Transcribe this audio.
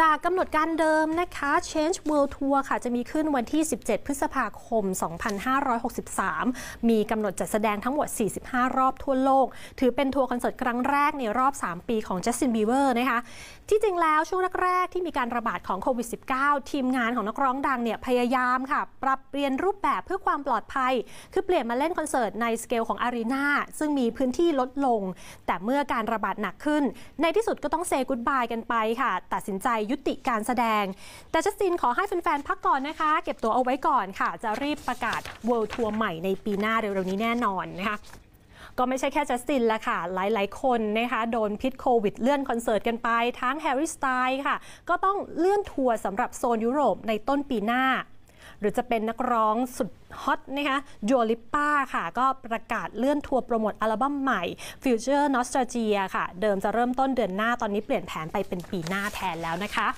จากกำหนดการเดิมนะคะ Change World Tour ค่ะ จะมีขึ้นวันที่ 17 พฤษภาคม 2563 มีกำหนดจัดแสดงทั้งหมด 45 รอบทั่วโลก ถือเป็นทัวร์คอนเสิร์ตครั้งแรกในรอบ 3 ปีของ Justin Bieber นะคะ ที่จริงแล้วช่วงแรกๆที่มีการระบาดของโควิด -19 ทีมงานของนักร้องดังเนี่ยพยายามค่ะ ปรับเปลี่ยนรูปแบบเพื่อความปลอดภัย คือเปลี่ยนมาเล่นคอนเสิร์ตในสเกลของอารีนาซึ่งมีพื้นที่ลดลง แต่เมื่อการระบาดหนักขึ้น ในที่สุดก็ต้องเซกูดบายกันไปค่ะ ตัดสินใจยุติการแสดง แต่จัสตินขอให้แฟนๆพักก่อนนะคะ เก็บตัวเอาไว้ก่อนค่ะ จะรีบประกาศเวิลด์ทัวร์ใหม่ในปีหน้าเร็วๆนี้แน่นอนนะคะ ก็ไม่ใช่แค่จัสตินละค่ะ หลายๆคนนะคะ โดนพิษโควิดเลื่อนคอนเสิร์ตกันไป ทั้งแฮร์รี่สไตล์ค่ะ ก็ต้องเลื่อนทัวร์สำหรับโซนยุโรปในต้นปีหน้าหรือจะเป็นนักร้องสุดฮอตนะคะโยลิปป้าค่ะก็ประกาศเลื่อนทัวร์โปรโมทอัลบั้มใหม่ Future Nostalgia ค่ะ เดิมจะเริ่มต้นเดือนหน้าตอนนี้เปลี่ยนแผนไปเป็นปีหน้าแทนแล้วนะคะ